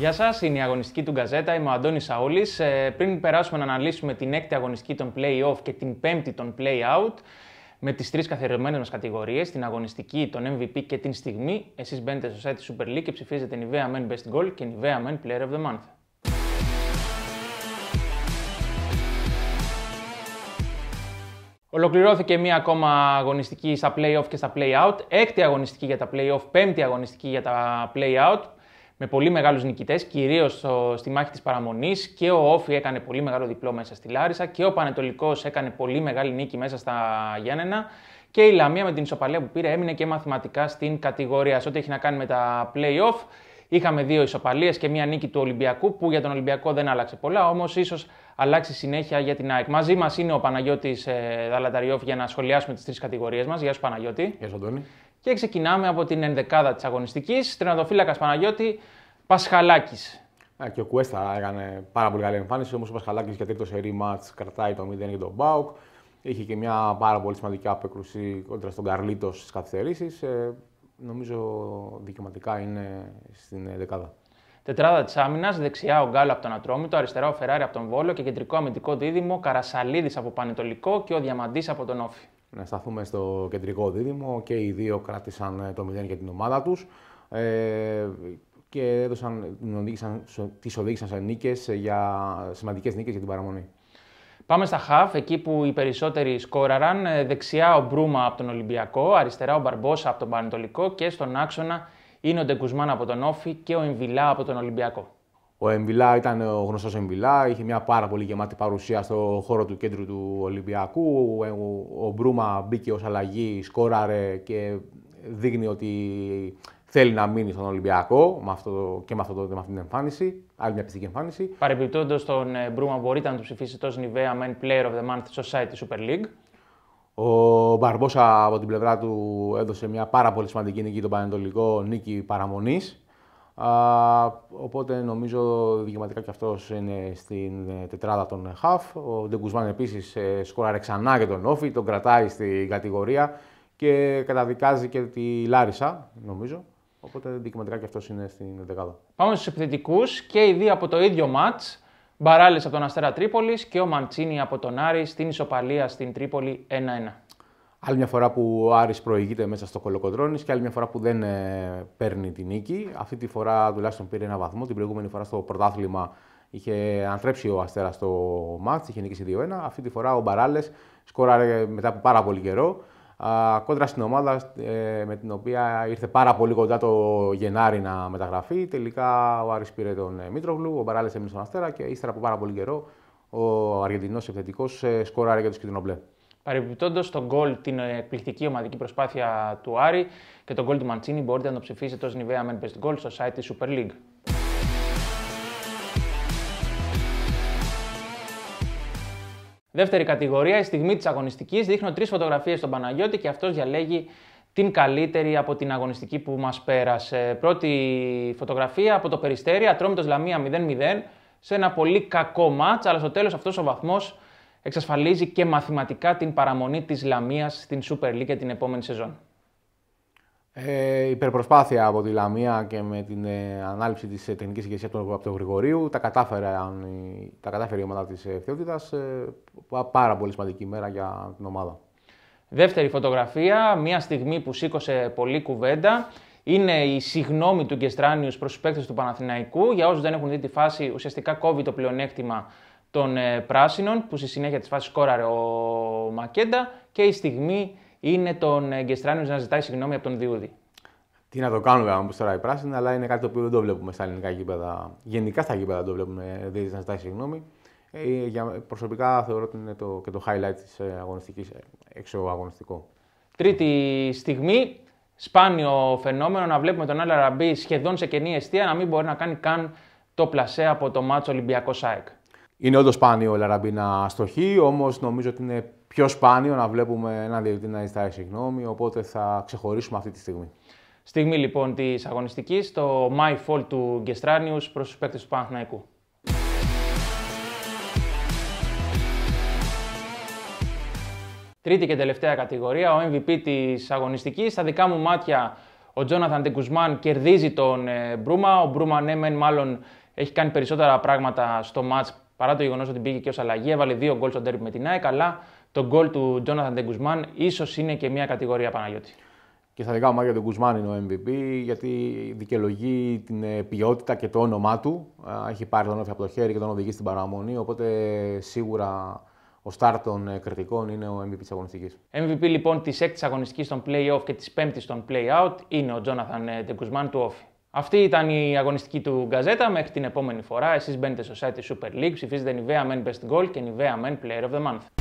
Γεια σας, είναι η αγωνιστική του Γκαζέτα. Είμαι ο Αντώνης Σαόλης. Ε, πριν περάσουμε να αναλύσουμε την έκτη αγωνιστική των play-off και την πέμπτη των play-out, με τις τρεις καθιερωμένες μας κατηγορίες, την αγωνιστική, τον MVP και την στιγμή, εσείς μπαίνετε στο site Super League και ψηφίζετε Nivea Men Best Goal και Nivea Men Player of the Month. Ολοκληρώθηκε μία ακόμα αγωνιστική στα play-off και στα play-out. Έκτη αγωνιστική για τα play-off, πέμπτη αγωνιστική για τα play-out με πολύ μεγάλους νικητές, κυρίως στη μάχη της παραμονής. Και ο Όφη έκανε πολύ μεγάλο διπλό μέσα στη Λάρισα και ο Πανετολικός έκανε πολύ μεγάλη νίκη μέσα στα Γιάννενα. Και η Λαμία με την ισοπαλία που πήρε έμεινε και μαθηματικά στην κατηγορία. Σε ό,τι έχει να κάνει με τα play-off, είχαμε δύο ισοπαλίες και μία νίκη του Ολυμπιακού που για τον Ολυμπιακό δεν άλλαξε πολλά, όμως ίσως αλλάξει συνέχεια για την ΑΕΚ. Μαζί μας είναι ο Παναγιώτης ε, Δαλαταριόφ για να σχολιάσουμε τις τρεις κατηγορίες μας. Γεια σου Παναγιώτη. Γεια και ξεκινάμε από την ενδεκάδα της αγωνιστικής. Τρενοδοφύλακα Παναγιώτη Πασχαλάκης. Και ο Κουέστα έκανε πάρα πολύ καλή εμφάνιση. Όμως ο Πασχαλάκης για τρίτο σερή μάτ κρατάει το 0 για τον Μπάουκ. Είχε και μια πάρα πολύ σημαντική απέκρουση κόντρα στον Καρλίτο στις καθυστερήσεις. Ε, νομίζω δικαιωματικά είναι στην δεκάδα. Τετράδα της άμυνας, δεξιά ο Γκάλο από τον Ατρόμητο, αριστερά ο Φεράρι από τον Βόλο και κεντρικό αμυντικό δίδυμο Καρασαλίδης από Πανετολικό και ο Διαμαντής από τον Όφη. Να σταθούμε στο κεντρικό δίδυμο και οι δύο κράτησαν ε, το 0 για την ομάδα τους ε, και έδωσαν, οδήγησαν, τις οδήγησαν σε νίκες ε, για, σημαντικές νίκες για την παραμονή. Πάμε στα χαφ, εκεί που οι περισσότεροι σκόραραν. Ε, δεξιά ο Μπρούμα από τον Ολυμπιακό, αριστερά ο Μπαρμπόσα από τον Πανετολικό και στον άξονα είναι ο Ντεκουσμάν από τον Όφη και ο Εμβιλά από τον Ολυμπιακό. Ο Εμβιλά ήταν ο γνωστός Εμβιλά, είχε μια πάρα πολύ γεμάτη παρουσία στο χώρο του κέντρου του Ολυμπιακού. Ο Μπρούμα μπήκε ως αλλαγή, σκόραρε και δείχνει ότι θέλει να μείνει στον Ολυμπιακό με αυτό, και με, αυτό, με αυτή την εμφάνιση. Άλλη μια πιστική εμφάνιση. Παρεμπιπτόντως, τον ε, Μπρούμα μπορείτε να του ψηφίσει τόσο Νιβέα Men Player of the Month Society Super League. Ο Μπαρμπόσα από την πλευρά του έδωσε μια πάρα πολύ σημαντική νίκη τον Πανετολικό, νίκη Παραμονής οπότε νομίζω δικαιωματικά και αυτός είναι στην ε, τετράδα των Χαφ. Ο Ντεγκουσμάν επίσης ε, σκοράρε ξανά για τον Όφη, τον κρατάει στην κατηγορία και καταδικάζει και τη Λάρισα, νομίζω. Οπότε δικαιωματικά και αυτός είναι στην δεκάδα. Πάμε στους επιθετικούς και οι δύο από το ίδιο ματ. Μπαράλες από τον Αστέρα Τρίπολης και ο Μαντσίνη από τον Άρη στην ισοπαλία στην Τρίπολη 1-1. Άλλη μια φορά που ο Άρης προηγείται μέσα στο κολοκοντρόνη και άλλη μια φορά που δεν ε, παίρνει την νίκη. Αυτή τη φορά τουλάχιστον πήρε ένα βαθμό. Την προηγούμενη φορά στο πρωτάθλημα είχε ανθρέψει ο Αστέρας στο μάτς, είχε νικήσει 2-1. Αυτή τη φορά ο Μπαράλες σκόραρε μετά από πάρα πολύ καιρό. κόντρα στην ομάδα ε, με την οποία ήρθε πάρα πολύ κοντά το Γενάρη να μεταγραφεί. Τελικά ο Άρης πήρε τον ε, Μήτρογλου, ο Μπαράλες έμεινε στον Αστέρα και ύστερα από πάρα πολύ καιρό ο Αργεντινός επιθετικός σκόραρε για τους κ. Παρεμπιπτόντως, τον γκολ, την ε, εκπληκτική ομαδική προσπάθεια του Άρη και τον γκολ του Μαντσίνη μπορείτε να το ψηφίσετε ως Nivea Men Best Goal στο site της Super League. Δεύτερη κατηγορία, η στιγμή της αγωνιστικής. Δείχνω τρεις φωτογραφίες στον Παναγιώτη και αυτός διαλέγει την καλύτερη από την αγωνιστική που μας πέρασε. Πρώτη φωτογραφία από το Περιστέρι, Ατρόμητος Λαμία 0-0, σε ένα πολύ κακό μάτς, αλλά στο τέλος, αυτός ο βαθμός εξασφαλίζει και μαθηματικά την παραμονή της Λαμίας στην Super League την επόμενη σεζόν. Ε, υπερπροσπάθεια από τη Λαμία και με την ε, ανάληψη της ε, τεχνικής ηγεσίας από τον Γρηγορίου. Τα, κατάφεραν, τα κατάφερε η ομάδα της Ευθεότητας. Ε, πάρα πολύ σημαντική ημέρα για την ομάδα. Δεύτερη φωτογραφία, μια στιγμή που σήκωσε πολύ κουβέντα. Είναι η συγνώμη του Γκεστράνιους προς τους παίκτες του Παναθηναϊκού. Για όσους δεν έχουν δει τη φάση, ουσιαστικά κόβει το πλεονέκτημα των ε, πράσινων που στη συνέχεια της φάσης κόραρε ο Μακέντα και η στιγμή είναι τον ε, Γκεστράνιο να ζητάει συγγνώμη από τον Διούδη. Τι να το κάνουμε όμω τώρα οι πράσινοι, αλλά είναι κάτι το οποίο δεν το βλέπουμε στα ελληνικά γήπεδα. Γενικά στα γήπεδα το βλέπουμε, δεν να ζητάει συγγνώμη. Ε, για, προσωπικά θεωρώ ότι είναι το, και το highlight της ε, αγωνιστικής, εξωαγωνιστικό. Τρίτη στιγμή, σπάνιο φαινόμενο να βλέπουμε τον Άλλα Ραμπή σχεδόν σε κενή αιστεία να μην μπορεί να κάνει καν το πλασέ από το μάτσο Ολυμπιακός ΣΑΕΚ. Είναι όντως σπάνιο η Λαραμπή να στοχεί, όμως νομίζω ότι είναι πιο σπάνιο να βλέπουμε ένα διαιτητή να ζητάει συγγνώμη. Οπότε θα ξεχωρίσουμε αυτή τη στιγμή. Στιγμή λοιπόν της αγωνιστικής, το My Fall του Γκεστράνιου προς τους παίκτες του Παναχναϊκού. Τρίτη και τελευταία κατηγορία, ο MVP της αγωνιστικής. Στα δικά μου μάτια, ο Τζόναθαν Τεκουσμάν κερδίζει τον ε, Μπρούμα. Ο Μπρούμα, ναι, μάλλον έχει κάνει περισσότερα πράγματα στο μάτς παρά το γεγονός ότι μπήκε και ως αλλαγή. Έβαλε δύο γκολ στον τέρμι με την ΑΕΚ, αλλά το γκολ του Τζόναθαν Τεγκουσμάν ίσως είναι και μια κατηγορία Παναγιώτη. Και στα δικά μου για τον Κουσμάν είναι ο MVP, γιατί δικαιολογεί την ε, ποιότητα και το όνομά του. Έχει πάρει τον όφη από το χέρι και τον οδηγεί στην παραμονή. Οπότε σίγουρα ο στάρ των ε, κριτικών είναι ο MVP της αγωνιστικής. MVP λοιπόν της έκτης αγωνιστικής των playoff και της 5η των playout είναι ο Τζόναθαν ε, Τεκουσμάν του όφη. Αυτή ήταν η αγωνιστική του Γκαζέτα. Μέχρι την επόμενη φορά, εσείς μπαίνετε στο site της Super League, ψηφίζετε Nivea Men Best Goal και Nivea Men Player of the Month.